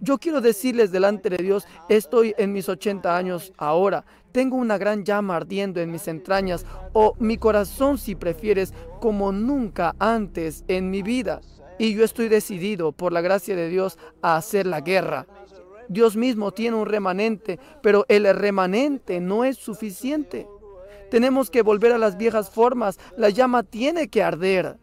Yo quiero decirles delante de Dios, estoy en mis 80 años ahora, tengo una gran llama ardiendo en mis entrañas o mi corazón si prefieres como nunca antes en mi vida. Y yo estoy decidido por la gracia de Dios a hacer la guerra. Dios mismo tiene un remanente, pero el remanente no es suficiente. Tenemos que volver a las viejas formas, la llama tiene que arder.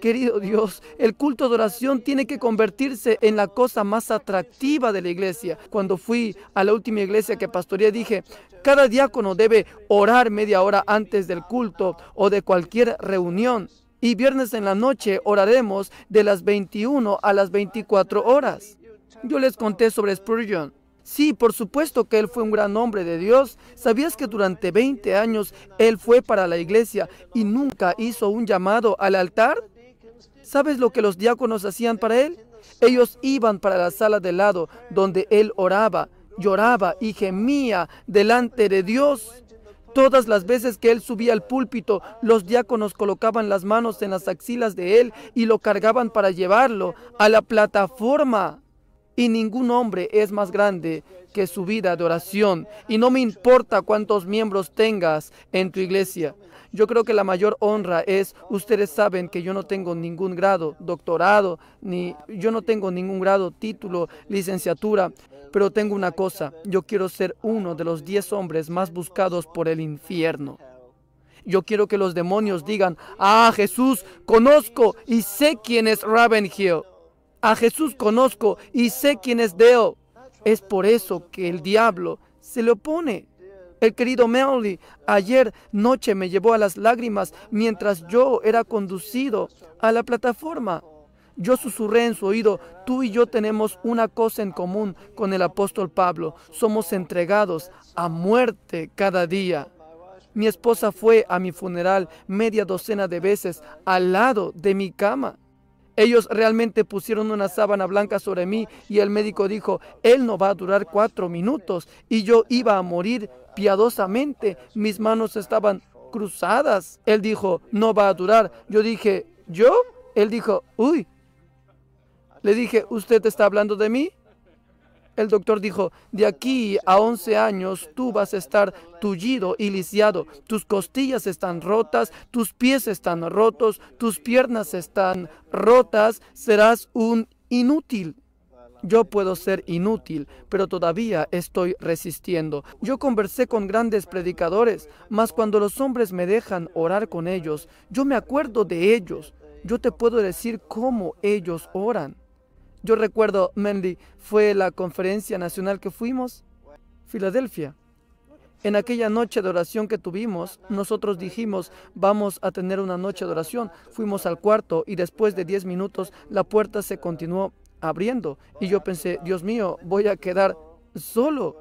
Querido Dios, el culto de oración tiene que convertirse en la cosa más atractiva de la iglesia. Cuando fui a la última iglesia que pastoreé, dije, cada diácono debe orar media hora antes del culto o de cualquier reunión. Y viernes en la noche oraremos de las 21 a las 24 horas. Yo les conté sobre Spurgeon. Sí, por supuesto que él fue un gran hombre de Dios. ¿Sabías que durante 20 años él fue para la iglesia y nunca hizo un llamado al altar? ¿Sabes lo que los diáconos hacían para él? Ellos iban para la sala de lado donde él oraba, lloraba y gemía delante de Dios. Todas las veces que él subía al púlpito, los diáconos colocaban las manos en las axilas de él y lo cargaban para llevarlo a la plataforma. Y ningún hombre es más grande que su vida de oración. Y no me importa cuántos miembros tengas en tu iglesia. Yo creo que la mayor honra es, ustedes saben que yo no tengo ningún grado, doctorado, ni yo no tengo ningún grado, título, licenciatura, pero tengo una cosa, yo quiero ser uno de los diez hombres más buscados por el infierno. Yo quiero que los demonios digan, ah, Jesús, conozco y sé quién es Ravenhill. A ah, Jesús conozco y sé quién es Deo. Es por eso que el diablo se le opone. El querido Melly ayer noche me llevó a las lágrimas mientras yo era conducido a la plataforma. Yo susurré en su oído, tú y yo tenemos una cosa en común con el apóstol Pablo, somos entregados a muerte cada día. Mi esposa fue a mi funeral media docena de veces al lado de mi cama. Ellos realmente pusieron una sábana blanca sobre mí y el médico dijo, él no va a durar cuatro minutos y yo iba a morir piadosamente. Mis manos estaban cruzadas. Él dijo, no va a durar. Yo dije, ¿yo? Él dijo, uy. Le dije, ¿usted está hablando de mí? El doctor dijo, de aquí a 11 años tú vas a estar tullido y lisiado, tus costillas están rotas, tus pies están rotos, tus piernas están rotas, serás un inútil. Yo puedo ser inútil, pero todavía estoy resistiendo. Yo conversé con grandes predicadores, mas cuando los hombres me dejan orar con ellos, yo me acuerdo de ellos. Yo te puedo decir cómo ellos oran. Yo recuerdo, Mendy, fue la conferencia nacional que fuimos, Filadelfia. En aquella noche de oración que tuvimos, nosotros dijimos, vamos a tener una noche de oración. Fuimos al cuarto y después de 10 minutos la puerta se continuó abriendo. Y yo pensé, Dios mío, voy a quedar solo.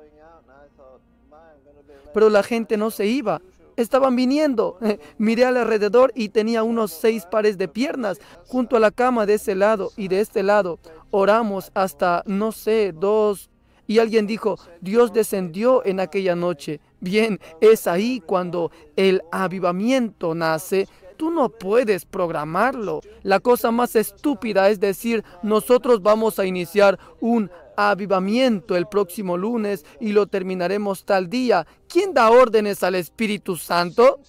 Pero la gente no se iba estaban viniendo. Miré al alrededor y tenía unos seis pares de piernas junto a la cama de ese lado y de este lado. Oramos hasta, no sé, dos. Y alguien dijo, Dios descendió en aquella noche. Bien, es ahí cuando el avivamiento nace Tú no puedes programarlo. La cosa más estúpida es decir, nosotros vamos a iniciar un avivamiento el próximo lunes y lo terminaremos tal día. ¿Quién da órdenes al Espíritu Santo?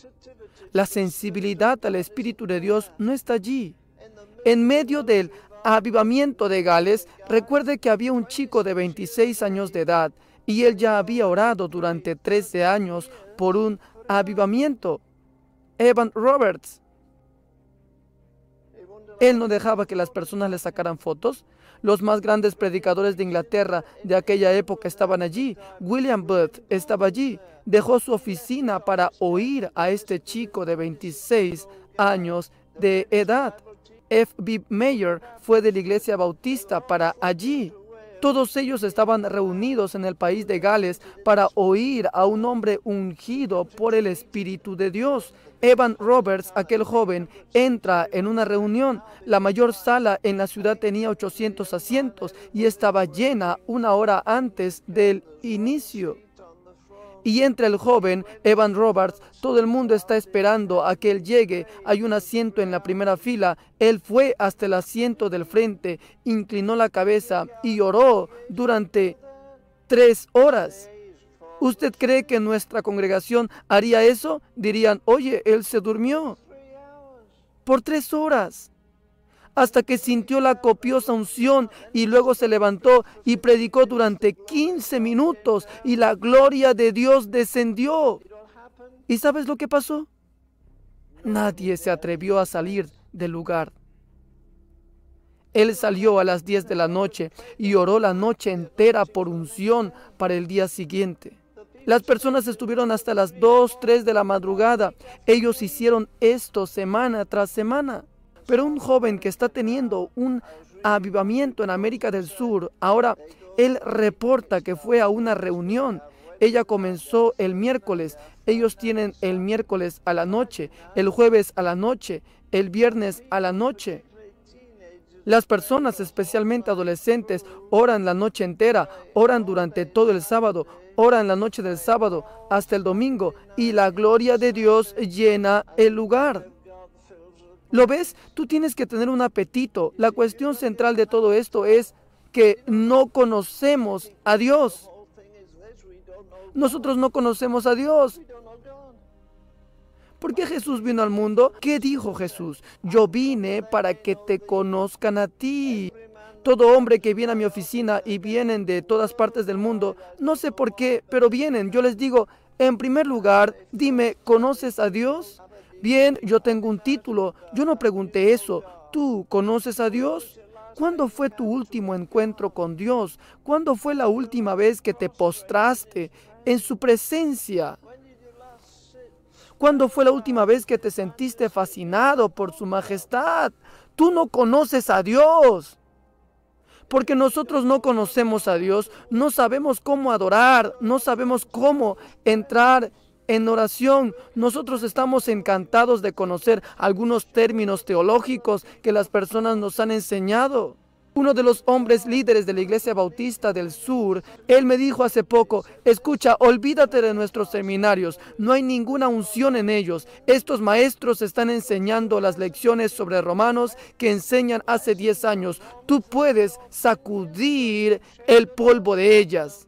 La sensibilidad al Espíritu de Dios no está allí. En medio del avivamiento de Gales, recuerde que había un chico de 26 años de edad y él ya había orado durante 13 años por un avivamiento. Evan Roberts él no dejaba que las personas le sacaran fotos. Los más grandes predicadores de Inglaterra de aquella época estaban allí. William Booth estaba allí. Dejó su oficina para oír a este chico de 26 años de edad. F.B. Mayer fue de la iglesia bautista para allí. Todos ellos estaban reunidos en el país de Gales para oír a un hombre ungido por el Espíritu de Dios Evan Roberts, aquel joven, entra en una reunión. La mayor sala en la ciudad tenía 800 asientos y estaba llena una hora antes del inicio. Y entre el joven, Evan Roberts, todo el mundo está esperando a que él llegue. Hay un asiento en la primera fila. Él fue hasta el asiento del frente, inclinó la cabeza y lloró durante tres horas. ¿Usted cree que nuestra congregación haría eso? Dirían, oye, él se durmió por tres horas hasta que sintió la copiosa unción y luego se levantó y predicó durante 15 minutos y la gloria de Dios descendió. ¿Y sabes lo que pasó? Nadie se atrevió a salir del lugar. Él salió a las 10 de la noche y oró la noche entera por unción para el día siguiente. Las personas estuvieron hasta las 2, 3 de la madrugada. Ellos hicieron esto semana tras semana. Pero un joven que está teniendo un avivamiento en América del Sur, ahora él reporta que fue a una reunión. Ella comenzó el miércoles. Ellos tienen el miércoles a la noche, el jueves a la noche, el viernes a la noche. Las personas, especialmente adolescentes, oran la noche entera, oran durante todo el sábado, hora en la noche del sábado hasta el domingo, y la gloria de Dios llena el lugar. ¿Lo ves? Tú tienes que tener un apetito. La cuestión central de todo esto es que no conocemos a Dios. Nosotros no conocemos a Dios. ¿Por qué Jesús vino al mundo? ¿Qué dijo Jesús? Yo vine para que te conozcan a ti. Todo hombre que viene a mi oficina y vienen de todas partes del mundo, no sé por qué, pero vienen. Yo les digo, en primer lugar, dime, ¿conoces a Dios? Bien, yo tengo un título. Yo no pregunté eso. ¿Tú conoces a Dios? ¿Cuándo fue tu último encuentro con Dios? ¿Cuándo fue la última vez que te postraste en su presencia? ¿Cuándo fue la última vez que te sentiste fascinado por su majestad? Tú no conoces a Dios porque nosotros no conocemos a Dios, no sabemos cómo adorar, no sabemos cómo entrar en oración. Nosotros estamos encantados de conocer algunos términos teológicos que las personas nos han enseñado uno de los hombres líderes de la Iglesia Bautista del Sur, él me dijo hace poco, escucha, olvídate de nuestros seminarios, no hay ninguna unción en ellos. Estos maestros están enseñando las lecciones sobre romanos que enseñan hace 10 años. Tú puedes sacudir el polvo de ellas.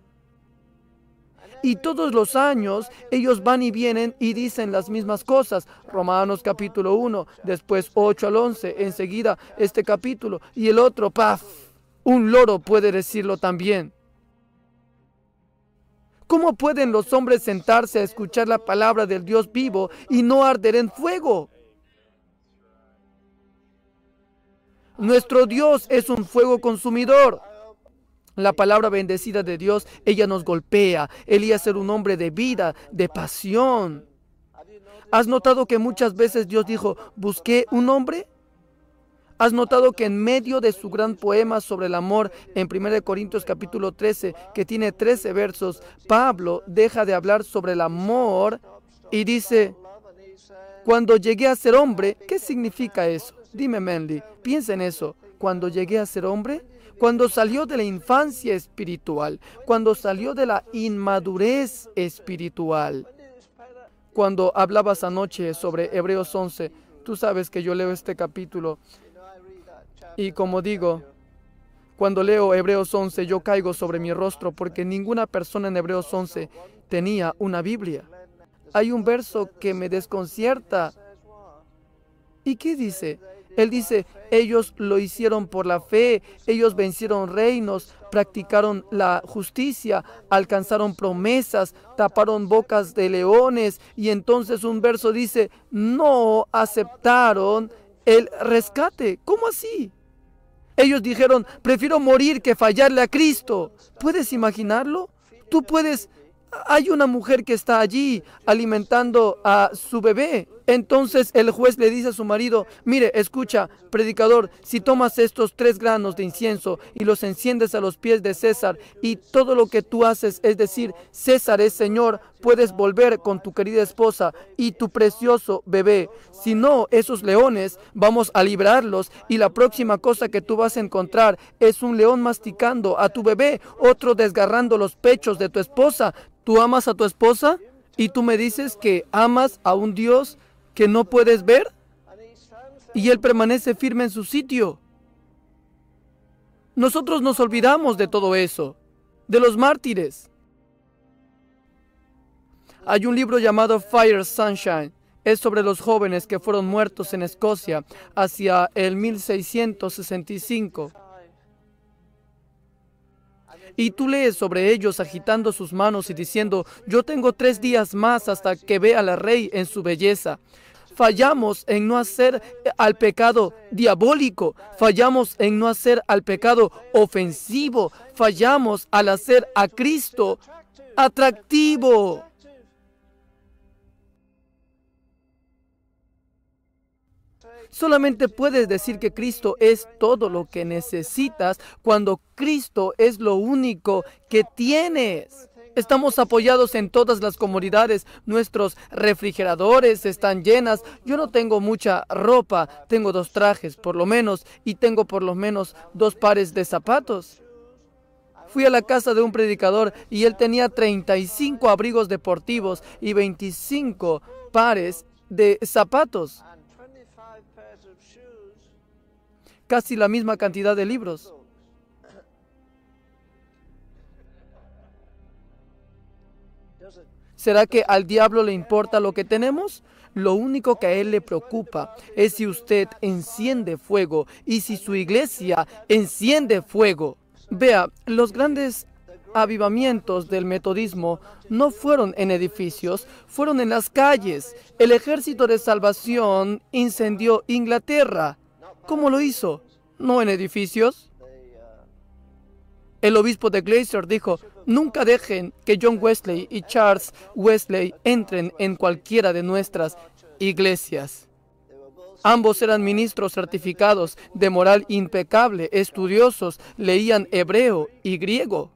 Y todos los años ellos van y vienen y dicen las mismas cosas. Romanos capítulo 1, después 8 al 11, enseguida este capítulo y el otro, paf, un loro puede decirlo también. ¿Cómo pueden los hombres sentarse a escuchar la palabra del Dios vivo y no arder en fuego? Nuestro Dios es un fuego consumidor. La palabra bendecida de Dios, ella nos golpea. a ser un hombre de vida, de pasión. ¿Has notado que muchas veces Dios dijo, busqué un hombre? ¿Has notado que en medio de su gran poema sobre el amor, en 1 Corintios capítulo 13, que tiene 13 versos, Pablo deja de hablar sobre el amor y dice, cuando llegué a ser hombre, ¿qué significa eso? Dime, Manly, piensa en eso. Cuando llegué a ser hombre, cuando salió de la infancia espiritual, cuando salió de la inmadurez espiritual. Cuando hablabas anoche sobre Hebreos 11, tú sabes que yo leo este capítulo y como digo, cuando leo Hebreos 11, yo caigo sobre mi rostro porque ninguna persona en Hebreos 11 tenía una Biblia. Hay un verso que me desconcierta. ¿Y qué dice? Él dice, ellos lo hicieron por la fe, ellos vencieron reinos, practicaron la justicia, alcanzaron promesas, taparon bocas de leones. Y entonces un verso dice, no aceptaron el rescate. ¿Cómo así? Ellos dijeron, prefiero morir que fallarle a Cristo. ¿Puedes imaginarlo? Tú puedes... Hay una mujer que está allí alimentando a su bebé entonces el juez le dice a su marido, mire, escucha, predicador, si tomas estos tres granos de incienso y los enciendes a los pies de César y todo lo que tú haces, es decir, César es Señor, puedes volver con tu querida esposa y tu precioso bebé. Si no, esos leones vamos a librarlos y la próxima cosa que tú vas a encontrar es un león masticando a tu bebé, otro desgarrando los pechos de tu esposa. ¿Tú amas a tu esposa? Y tú me dices que amas a un Dios que no puedes ver? Y él permanece firme en su sitio. Nosotros nos olvidamos de todo eso, de los mártires. Hay un libro llamado Fire Sunshine. Es sobre los jóvenes que fueron muertos en Escocia hacia el 1665. Y tú lees sobre ellos agitando sus manos y diciendo, yo tengo tres días más hasta que vea la rey en su belleza fallamos en no hacer eh, al pecado diabólico, fallamos en no hacer al pecado ofensivo, fallamos al hacer a Cristo atractivo. Solamente puedes decir que Cristo es todo lo que necesitas cuando Cristo es lo único que tienes. Estamos apoyados en todas las comunidades. Nuestros refrigeradores están llenas. Yo no tengo mucha ropa. Tengo dos trajes, por lo menos, y tengo por lo menos dos pares de zapatos. Fui a la casa de un predicador y él tenía 35 abrigos deportivos y 25 pares de zapatos. Casi la misma cantidad de libros. ¿Será que al diablo le importa lo que tenemos? Lo único que a él le preocupa es si usted enciende fuego y si su iglesia enciende fuego. Vea, los grandes avivamientos del metodismo no fueron en edificios, fueron en las calles. El ejército de salvación incendió Inglaterra. ¿Cómo lo hizo? No en edificios. El obispo de Glacier dijo, nunca dejen que John Wesley y Charles Wesley entren en cualquiera de nuestras iglesias. Ambos eran ministros certificados de moral impecable, estudiosos, leían hebreo y griego.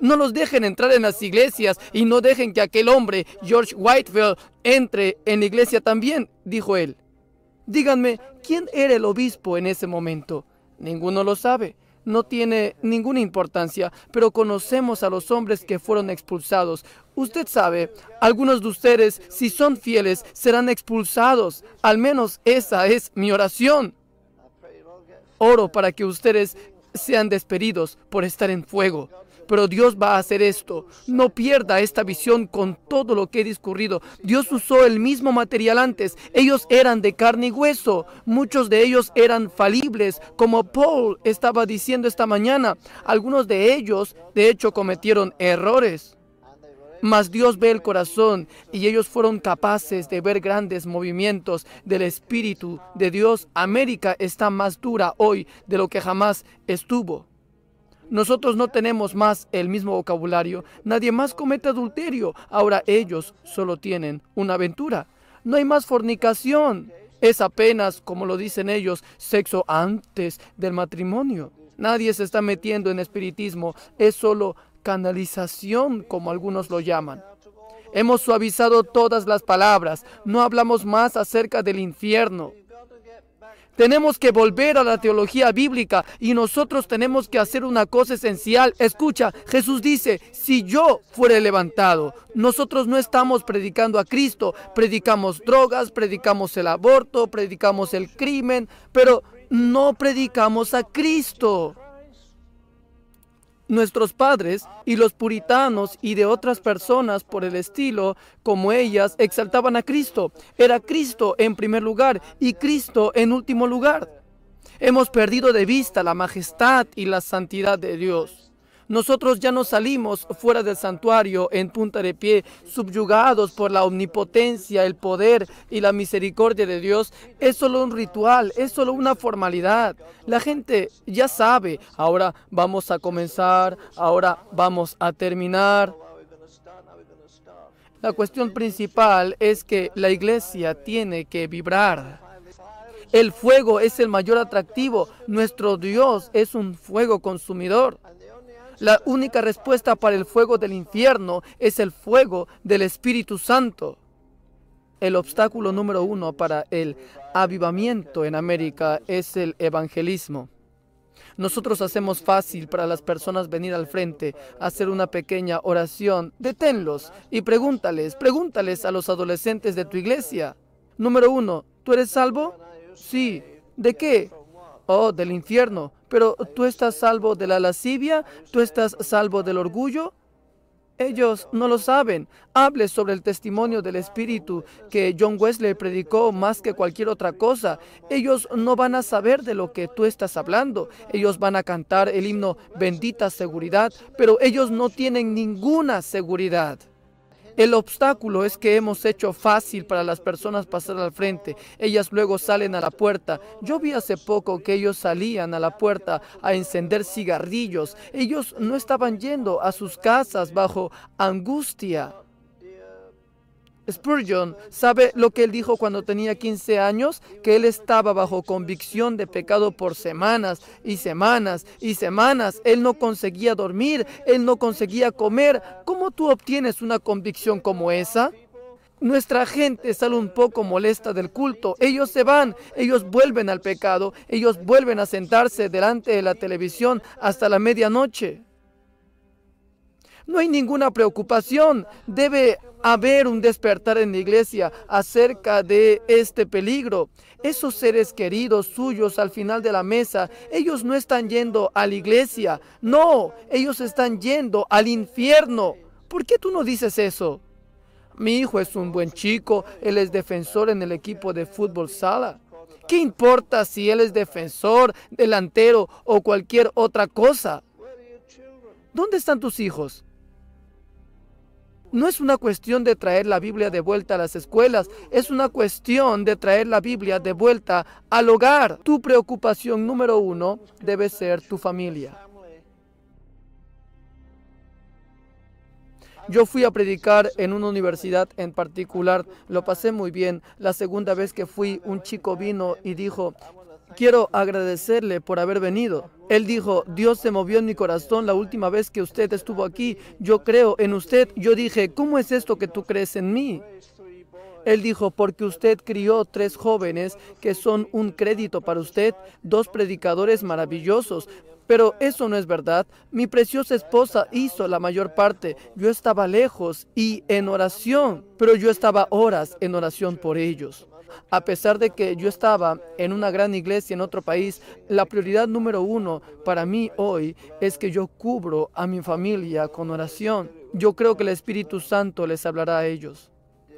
No los dejen entrar en las iglesias y no dejen que aquel hombre, George Whitefield, entre en la iglesia también, dijo él. Díganme, ¿quién era el obispo en ese momento? Ninguno lo sabe no tiene ninguna importancia, pero conocemos a los hombres que fueron expulsados. Usted sabe, algunos de ustedes, si son fieles, serán expulsados. Al menos esa es mi oración. Oro para que ustedes sean despedidos por estar en fuego pero Dios va a hacer esto. No pierda esta visión con todo lo que he discurrido. Dios usó el mismo material antes. Ellos eran de carne y hueso. Muchos de ellos eran falibles, como Paul estaba diciendo esta mañana. Algunos de ellos, de hecho, cometieron errores. Mas Dios ve el corazón y ellos fueron capaces de ver grandes movimientos del Espíritu de Dios. América está más dura hoy de lo que jamás estuvo. Nosotros no tenemos más el mismo vocabulario. Nadie más comete adulterio. Ahora ellos solo tienen una aventura. No hay más fornicación. Es apenas, como lo dicen ellos, sexo antes del matrimonio. Nadie se está metiendo en espiritismo. Es solo canalización, como algunos lo llaman. Hemos suavizado todas las palabras. No hablamos más acerca del infierno. Tenemos que volver a la teología bíblica y nosotros tenemos que hacer una cosa esencial. Escucha, Jesús dice, si yo fuera levantado, nosotros no estamos predicando a Cristo, predicamos drogas, predicamos el aborto, predicamos el crimen, pero no predicamos a Cristo. Nuestros padres y los puritanos y de otras personas por el estilo, como ellas, exaltaban a Cristo. Era Cristo en primer lugar y Cristo en último lugar. Hemos perdido de vista la majestad y la santidad de Dios. Nosotros ya no salimos fuera del santuario en punta de pie, subyugados por la omnipotencia, el poder y la misericordia de Dios. Es solo un ritual, es solo una formalidad. La gente ya sabe, ahora vamos a comenzar, ahora vamos a terminar. La cuestión principal es que la iglesia tiene que vibrar. El fuego es el mayor atractivo. Nuestro Dios es un fuego consumidor. La única respuesta para el fuego del infierno es el fuego del Espíritu Santo. El obstáculo número uno para el avivamiento en América es el evangelismo. Nosotros hacemos fácil para las personas venir al frente, hacer una pequeña oración. Deténlos y pregúntales, pregúntales a los adolescentes de tu iglesia. Número uno, ¿tú eres salvo? Sí. ¿De qué? oh, del infierno. Pero tú estás salvo de la lascivia, tú estás salvo del orgullo. Ellos no lo saben. Hable sobre el testimonio del Espíritu que John Wesley predicó más que cualquier otra cosa. Ellos no van a saber de lo que tú estás hablando. Ellos van a cantar el himno Bendita Seguridad, pero ellos no tienen ninguna seguridad. El obstáculo es que hemos hecho fácil para las personas pasar al frente. Ellas luego salen a la puerta. Yo vi hace poco que ellos salían a la puerta a encender cigarrillos. Ellos no estaban yendo a sus casas bajo angustia. Spurgeon sabe lo que él dijo cuando tenía 15 años, que él estaba bajo convicción de pecado por semanas y semanas y semanas. Él no conseguía dormir, él no conseguía comer. ¿Cómo tú obtienes una convicción como esa? Nuestra gente sale un poco molesta del culto. Ellos se van, ellos vuelven al pecado, ellos vuelven a sentarse delante de la televisión hasta la medianoche. No hay ninguna preocupación. Debe haber un despertar en la iglesia acerca de este peligro. Esos seres queridos suyos al final de la mesa, ellos no están yendo a la iglesia. No, ellos están yendo al infierno. ¿Por qué tú no dices eso? Mi hijo es un buen chico, él es defensor en el equipo de fútbol sala. ¿Qué importa si él es defensor, delantero o cualquier otra cosa? ¿Dónde están tus hijos? no es una cuestión de traer la Biblia de vuelta a las escuelas, es una cuestión de traer la Biblia de vuelta al hogar. Tu preocupación número uno debe ser tu familia. Yo fui a predicar en una universidad en particular, lo pasé muy bien. La segunda vez que fui, un chico vino y dijo, quiero agradecerle por haber venido. Él dijo, Dios se movió en mi corazón la última vez que usted estuvo aquí. Yo creo en usted. Yo dije, ¿cómo es esto que tú crees en mí? Él dijo, porque usted crió tres jóvenes que son un crédito para usted, dos predicadores maravillosos. Pero eso no es verdad. Mi preciosa esposa hizo la mayor parte. Yo estaba lejos y en oración, pero yo estaba horas en oración por ellos. A pesar de que yo estaba en una gran iglesia en otro país, la prioridad número uno para mí hoy es que yo cubro a mi familia con oración. Yo creo que el Espíritu Santo les hablará a ellos.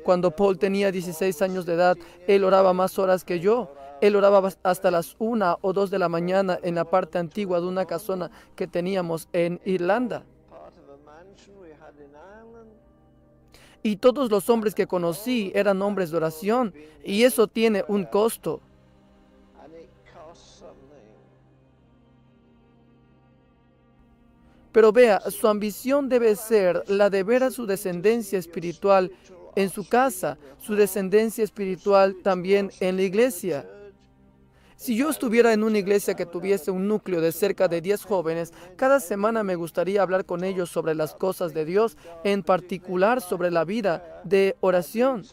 Cuando Paul tenía 16 años de edad, él oraba más horas que yo. Él oraba hasta las una o dos de la mañana en la parte antigua de una casona que teníamos en Irlanda y todos los hombres que conocí eran hombres de oración y eso tiene un costo. Pero vea, su ambición debe ser la de ver a su descendencia espiritual en su casa, su descendencia espiritual también en la iglesia. Si yo estuviera en una iglesia que tuviese un núcleo de cerca de 10 jóvenes, cada semana me gustaría hablar con ellos sobre las cosas de Dios, en particular sobre la vida de oración.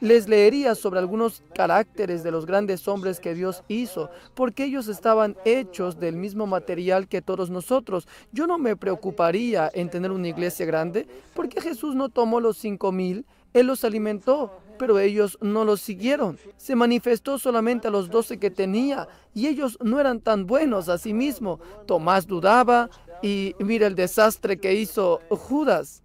Les leería sobre algunos caracteres de los grandes hombres que Dios hizo, porque ellos estaban hechos del mismo material que todos nosotros. Yo no me preocuparía en tener una iglesia grande, porque Jesús no tomó los cinco mil, Él los alimentó pero ellos no lo siguieron. Se manifestó solamente a los doce que tenía y ellos no eran tan buenos a sí mismo. Tomás dudaba y mira el desastre que hizo Judas.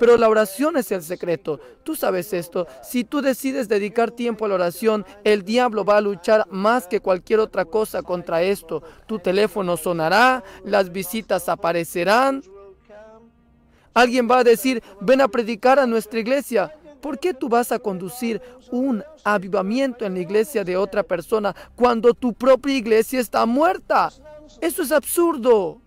Pero la oración es el secreto. Tú sabes esto. Si tú decides dedicar tiempo a la oración, el diablo va a luchar más que cualquier otra cosa contra esto. Tu teléfono sonará, las visitas aparecerán. Alguien va a decir, ven a predicar a nuestra iglesia. ¿Por qué tú vas a conducir un avivamiento en la iglesia de otra persona cuando tu propia iglesia está muerta? Eso es absurdo.